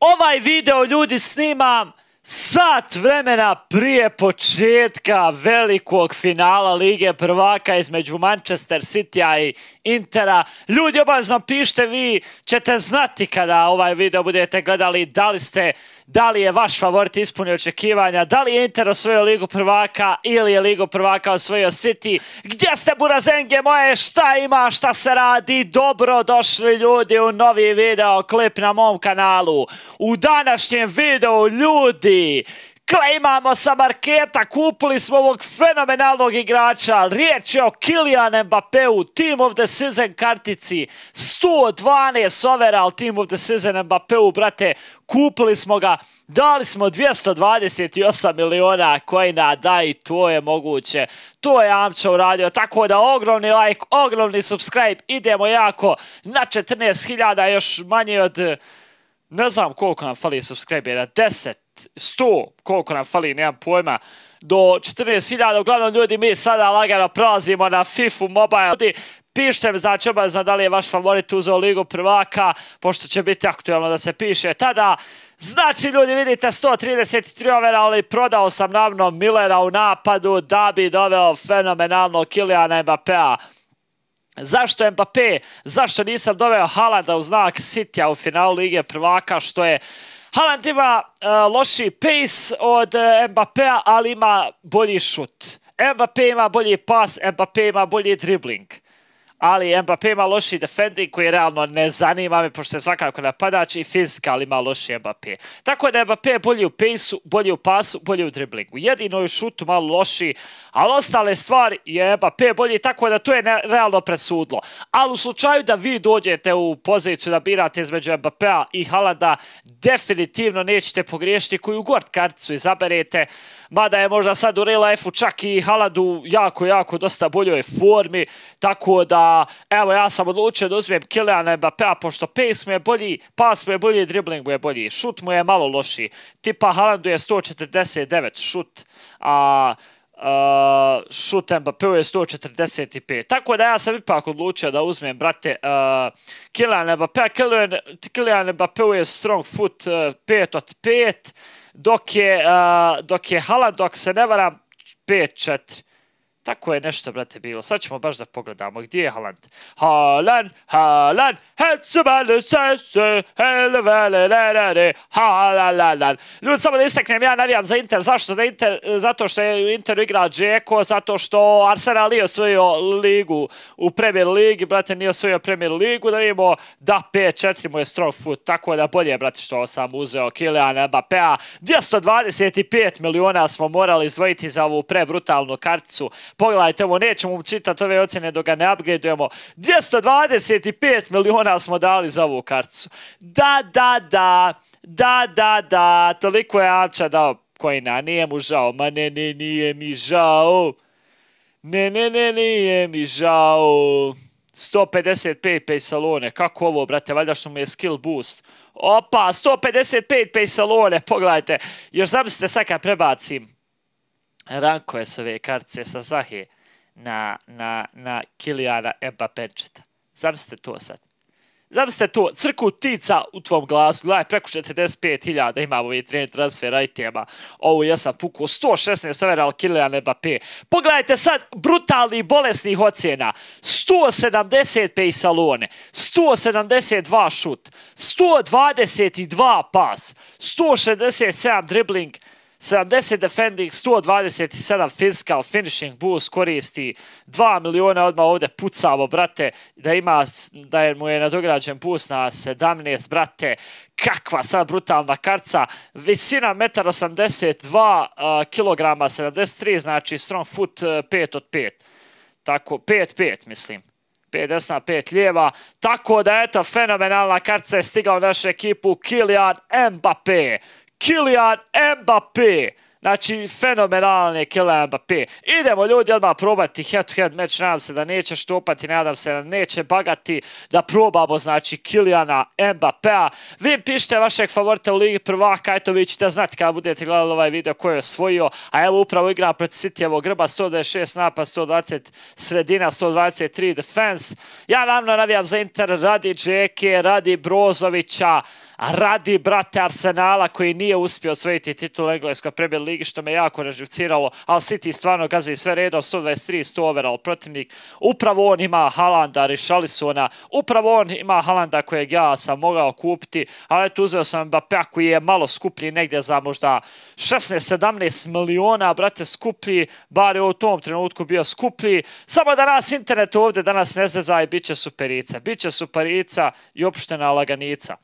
Ovaj video ljudi snimam sat vremena prije početka velikog finala Lige prvaka između Manchester city i Intera. Ljudi obavezno pišite, vi ćete znati kada ovaj video budete gledali, da li ste da li je vaš favorit ispunio očekivanja, da li je Inter osvojio Ligu prvaka ili je Ligu prvaka osvojio City. Gdje ste burazenge moje, šta ima, šta se radi, dobro došli ljudi u novi video klip na mom kanalu. U današnjem videu ljudi, klejmamo sa marketa, kupili smo ovog fenomenalnog igrača, riječ je o Kylian Mbappé u Team of the Season kartici, 112 overall Team of the Season Mbappé u brate, kupili smo ga, dali smo 228 miliona kojina, daj, to je moguće, to je Amča uradio, tako da ogromni like, ogromni subscribe, idemo jako na 14.000, još manje od, ne znam koliko nam fali subscribera, 10, 100, koliko nam fali, nemam pojma, do 14.000, uglavnom ljudi, mi sada lagano prolazimo na FIFA Mobile. Ljudi, pišem, znači obavezno da li je vaš favorit uzao Ligu prvaka, pošto će biti aktualno da se piše tada. Znači, ljudi, vidite, 133 overa, ali prodao sam navno Millera u napadu da bi doveo fenomenalno Kilijana Mbappéa. Zašto Mbappé? Zašto nisam doveo Haalanda u znak City-a u finalu Lige prvaka, što je... Haaland ima uh, loši pace od uh, Mbappea, ali ima bolji šut. Mbappe ima bolji pas, Mbappe ima bolji dribbling. Uh, ali Mbappé ima loši defending koji realno ne zanima me, pošto je svakako napadač i fizika, ali ima loši Mbappé. Tako da Mbappé je bolji u pejsu, bolji u pasu, bolji u driblingu. Jedino je šutu malo loši, ali ostale stvari je Mbappé bolji, tako da to je realno presudlo. Ali u slučaju da vi dođete u poziciju da birate između Mbappéa i Halada, definitivno nećete pogriješiti koju god karticu izaberete, mada je možda sad u real life-u čak i Haladu jako, jako dosta boljoj formi, tako da evo ja sam odlučio da uzmem Kiliana Mbappéa, pošto pace mu je bolji, pas mu je bolji, dribbling mu je bolji, šut mu je malo loši. Tipa Haalandu je 149 šut, a šut Mbappéu je 145. Tako da ja sam ipak odlučio da uzmem, brate, Kylian Mbappéa. Kylian Mbappéu je strong foot 5 od 5, dok je Haaland, dok se ne varam, 5-4. Tako je nešto, brate, bilo. Sad ćemo baš da pogledamo. Gdje je Haaland? Haaland, Haaland, het su bale sese, hele vele lerere, Haaland, Ljudi, samo da isteknem, ja navijam za Inter. Zašto? Da Inter, zato što je u Interu igra Džeko, zato što Arsenal je osvojio ligu u Premier Ligi, brate, nije osvojio Premier Ligu, da vidimo da 5-4 mu je strong foot, tako da bolje, brate, što sam uzeo Kylian Mbappéa. 225 miliona smo morali izvojiti za ovu prebrutalnu karticu Pogledajte, ovo nećemo čitati ove ocjene dok ga ne upgradeujemo. 225 miliona smo dali za ovu karticu. Da, da, da, da, da, da, toliko je Amča dao Koji na, nije mu žao. Ma ne, ne, nije mi žao. Ne, ne, ne, nije mi žao. 155 pej salone. Kako ovo, brate, valjda što mu je skill boost. Opa, 155 pej salone, pogledajte. Još zamislite sad kad prebacim rankuje s ove kartice sa Zahe na, na, na Kilijana Eba Pečeta. Zamislite to sad. Zamislite to, crku tica u tvom glasu. Gledaj, preko 45.000 imamo ovih trener transfera i tema. Ovo ja sam pukao 116 over al Kilian Mbappé. Pogledajte sad brutalnih bolesnih ocjena. 170 pej salone, 172 šut, 122 pas, 167 dribbling. 70 defending, 127 fiscal, finishing boost koristi 2 miliona odma ovde pucavo, brate, da ima da je mu je nadograđen boost na 17, brate, kakva sad brutalna karca, visina 1,82 uh, kg, 73, znači strong foot 5 e, od 5, tako 5-5 mislim. 5 desna, 5 lijeva. Tako da, eto, fenomenalna karca je stigao našu ekipu. Kilian Mbappé. Kylian Mbappé. Znači, fenomenalni je Kylian Mbappé. Idemo ljudi odmah probati head-to-head meč. Nadam se da neće štopati, nadam se da neće bagati da probamo, znači, Kylian Mbappé. Vi pišite vašeg favorita u Ligi prvaka, eto vi ćete znati kada budete gledali ovaj video koji je osvojio. A evo upravo igra proti City, evo grba 126 napad, 120 sredina, 123 defense. Ja naravno navijam za Inter radi Džeke, radi Brozovića radi brate Arsenala koji nije uspio osvojiti titul Engleskoj premier ligi što me jako reživciralo, ali City stvarno gazi sve redom, 123, 100 overall protivnik, upravo on ima Halanda, Rišalisona, upravo on ima Halanda kojeg ja sam mogao kupiti, ali eto uzeo sam Mbappé koji je malo skuplji negdje za možda 16-17 miliona, brate skuplji, bar je u tom trenutku bio skuplji, samo da nas internet ovdje danas ne zezaj, bit će superica, bit će superica i opuštena laganica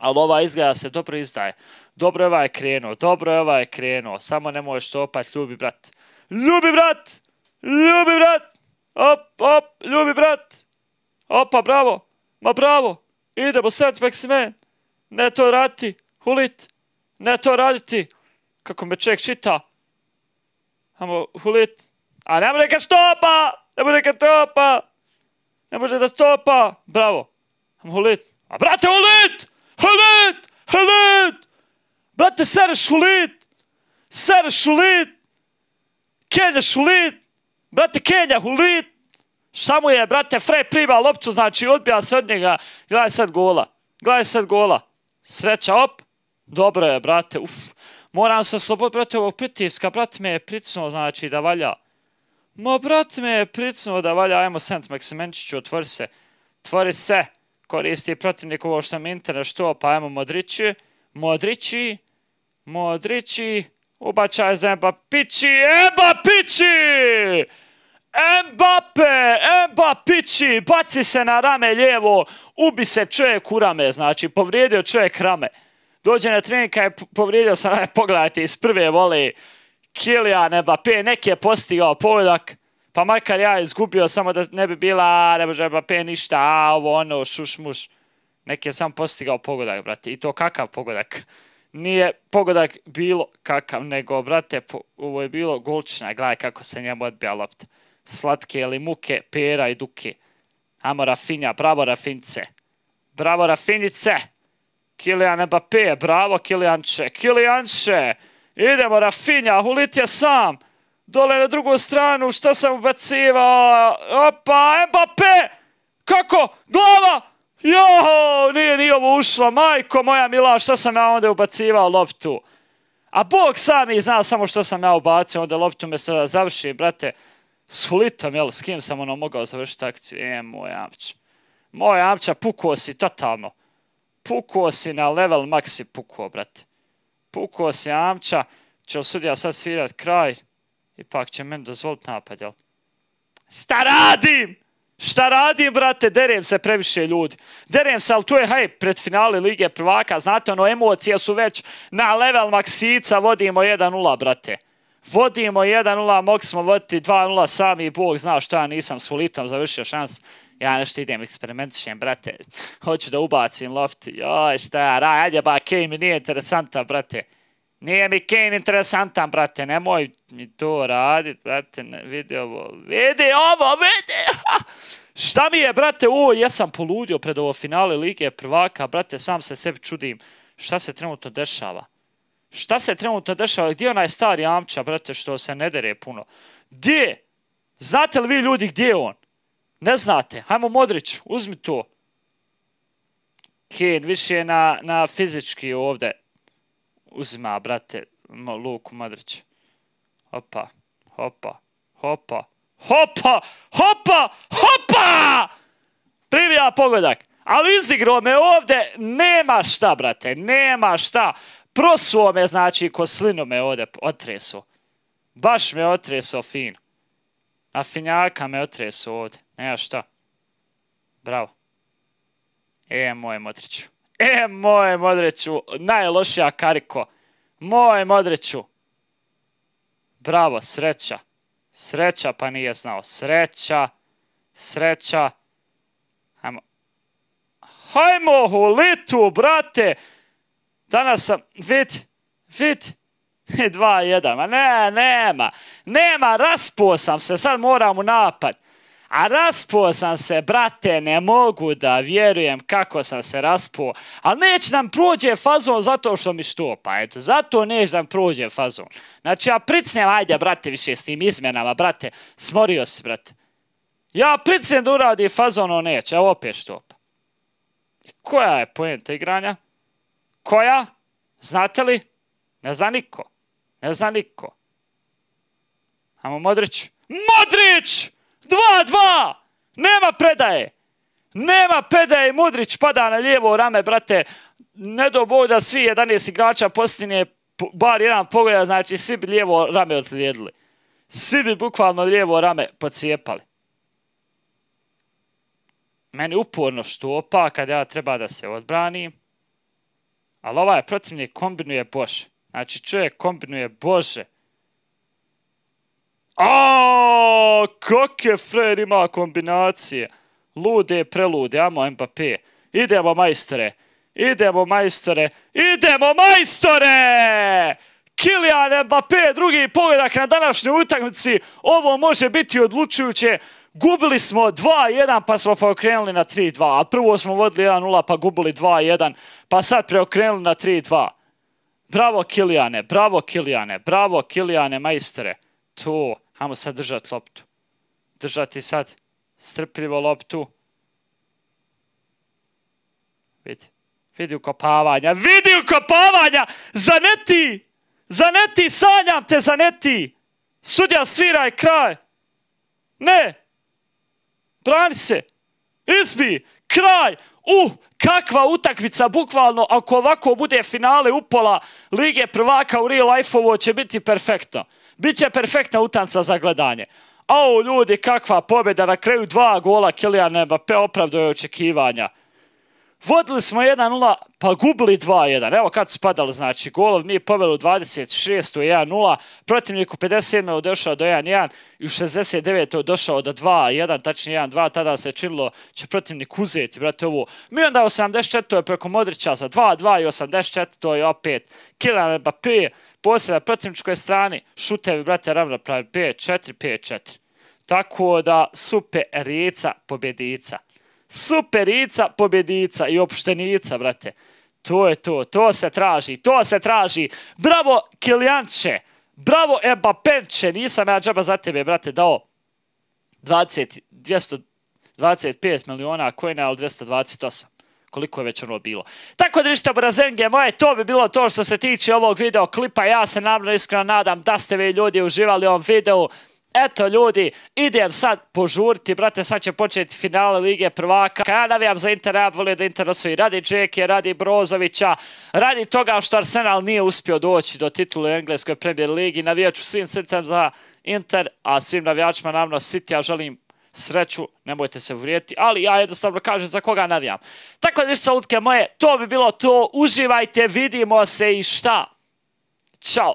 ali ova izgleda se dobro izdaje. Dobro je ovaj krenuo, dobro je ovaj krenuo, samo ne možeš to opat, ljubi brat. Ljubi brat! Ljubi brat! Op, op, ljubi brat! Opa, bravo! Ma bravo! Idemo, set, Maximan! Ne to raditi, hulit! Ne to raditi! Kako me čovjek šita! Samo hulit! A ne može neka stopa! Ne može neka stopa! Ne može da stopa! Bravo! Amo, hulit! A brate, hulit! Hulit! Halit! Halit! Brate, sere šulit! Sere šulit! Kelja šulit! Brate, Kelja hulit! Šta mu je, brate, Frej priba loptu, znači odbija se od njega. Gledaj sad gola. Gledaj sad gola. Sreća, op. Dobro je, brate, uf. Moram se slobod, brate, ovog pritiska. Brate, me je pricnuo, znači, da valja. Ma, brate, me je pricnuo da valja. Ajmo, Sant Maksimenčiću, otvori se. Otvori se. Otvori se koristi protivnik ovo što mi što, pa ajmo Modrići, Modrići, Modrići, ubačaj za Mbapići, Mbapići! Mbappe, Mbappići, baci se na rame lijevo, ubi se čovjek u rame, znači povrijedio čovjek rame. Dođe na trening kada je povrijedio sa rame, pogledajte iz prve vole, Kilian Mbappé, neki je postigao povedak, Pa makar ja izgubio samo da ne bi bila, ne bi može Mbappé pa ništa, a ovo ono, šuš muš. Neki je sam postigao pogodak, brate, i to kakav pogodak. Nije pogodak bilo kakav, nego, brate, po, ovo je bilo golčina, gledaj kako se njemu odbija lopta. Slatke ili muke, pera i duke. Amo Rafinja, bravo Rafince. Bravo Rafinice. Kilian Mbappé, bravo Kilianče, Kilianče. Idemo Rafinja, Hulit je sam dole na drugu stranu, šta sam ubacivao, opa, Mbappé! kako, glava, Joho, nije ni ovo ušlo, majko moja mila, šta sam ja onda ubacivao loptu, a Bog sami i zna samo što sam ja ubacio, onda loptu me da završi, brate, s hulitom, jel, s kim sam ono mogao završiti akciju, e, moj amče, moj amče, pukuo si totalno, pukuo si na level maxi pukuo, brate, pukuo si amča, će li sudija sad svirat kraj, ipak će meni dozvolit napad, jel? Šta radim? Šta radim, brate? Derem se previše ljudi. Derem se, ali tu je, hej, pred finale Lige prvaka, znate, ono, emocije su već na level maksica, vodimo 1-0, brate. Vodimo 1-0, mogli smo voditi 2-0 sami, Bog zna što ja nisam s ulitom završio šans. Ja nešto idem eksperimentišem, brate. Hoću da ubacim lopti. Joj, šta ja, ajde, ba, kej mi nije interesanta, Brate. Nije mi Kane interesantan, brate, nemoj mi to radit, brate, vidi ovo, vidi ovo, vidi! Šta mi je, brate, ovo, jesam poludio pred ovo finale Lige prvaka, brate, sam se sebi čudim, šta se trenutno dešava? Šta se trenutno dešava? Gdje je onaj stari Amča, brate, što se ne dere puno? Gdje? Znate li vi ljudi gdje je on? Ne znate. Hajmo Modrić, uzmi to. Kane, više je na, na fizički ovdje uzima, brate, Luku Modrića. Hopa, hopa, hopa, hopa, hopa, hopa! Privija pogodak. Ali izigrao me ovde, nema šta, brate, nema šta. Prosuo me, znači, koslinu me ovde otreso. Baš me otreso fin. A finjaka me otreso ovde, nema šta. Bravo. E, moj Modriću. E, moje modreću, najlošija kariko. Moje modreću. Bravo, sreća. Sreća, pa nije znao. Sreća, sreća. Hajmo. Hajmo u litu, brate. Danas sam, vid, vid. 2-1, ma ne, nema. Nema, raspuo sam se, sad moram u napad. A raspo sam se, brate, ne mogu da vjerujem kako sam se raspo. Ali neće nam prođe fazon zato što mi štopa. Eto, zato neće nam prođe fazon. Znači, ja pricnem, ajde, brate, više s tim izmjenama, brate. Smorio se, brate. Ja pricnem da uradi fazon, on neće. Evo opet štopa. I koja je poenta igranja? Koja? Znate li? Ne zna niko. Ne zna niko. Amo Modrić. Modrić! Modrić! Dva, dva! Nema predaje! Nema predaje Mudrić pada na lijevo rame, brate. Ne do boj da svi 11 igrača postine bar jedan pogleda, znači svi bi lijevo rame odslijedili. Svi bi bukvalno lijevo rame pocijepali. Meni uporno štopa kad ja treba da se odbranim. Ali ovaj protivnik kombinuje Bože. Znači čovjek kombinuje Bože. A, kakve Fred ima kombinacije. Lude, prelude, amo Mbappé. Idemo majstore, idemo majstore, idemo majstore! Kilian Mbappé, drugi pogledak na današnjoj utakmici. Ovo može biti odlučujuće. Gubili smo 2-1 pa smo preokrenuli na 3-2. A prvo smo vodili 1-0 pa gubili 2-1 pa sad preokrenuli na 3-2. Bravo Kilijane, bravo Kilijane, bravo Kilijane majstore. To, hajmo sad držati loptu držati sad strpljivo loptu. Vidi. Vidi ukopavanja. Vidi ukopavanja! Zaneti! Zaneti! Sanjam te, zaneti! Sudja, sviraj, kraj! Ne! Brani se! Izbi! Kraj! Uh! Kakva utakvica, bukvalno, ako ovako bude finale upola Lige prvaka u real life-ovo će biti perfektno. Biće perfektna utanca za gledanje. Au ljudi, kakva pobjeda, na kraju dva gola Kylian Mbappé opravdaju očekivanja. Vodili smo 1-0, pa gubili 2-1. Evo kad su padali, znači, golov mi poveli u 26. 1-0, protivnik u 57. došao do 1-1 i u 69. je došao do 2-1, tačnije 1-2, tada se činilo će protivnik uzeti, brate, ovo. Mi onda u 74. je preko Modrića za 2-2 i 84. to je opet Kylian Mbappé, posljedna protivničkoj strani, šutevi, brate, ravno pravi 5-4, 5-4. Tako da, super, rijeca, pobjedica superica, pobjedica i opštenica, brate. To je to, to se traži, to se traži. Bravo, Kilianče, bravo, Mbappenče, nisam ja džaba za tebe, brate, dao 20, 225 miliona kojena, ali 228, koliko je već ono bilo. Tako da ništa, Brazenge moje, to bi bilo to što se tiče ovog videoklipa. Ja se namno iskreno nadam da ste vi ljudi uživali ovom videu eto ljudi, idem sad požuriti, brate, sad će početi finale Lige prvaka. Kada ja navijam za Inter, ja volio da Inter osvoji radi Džeke, radi Brozovića, radi toga što Arsenal nije uspio doći do titulu Engleskoj premier Ligi. Navijaću svim srcem za Inter, a svim navijačima, namno City, ja želim sreću, nemojte se uvrijeti, ali ja jednostavno kažem za koga navijam. Tako da ništa, lutke moje, to bi bilo to, uživajte, vidimo se i šta. Ćao.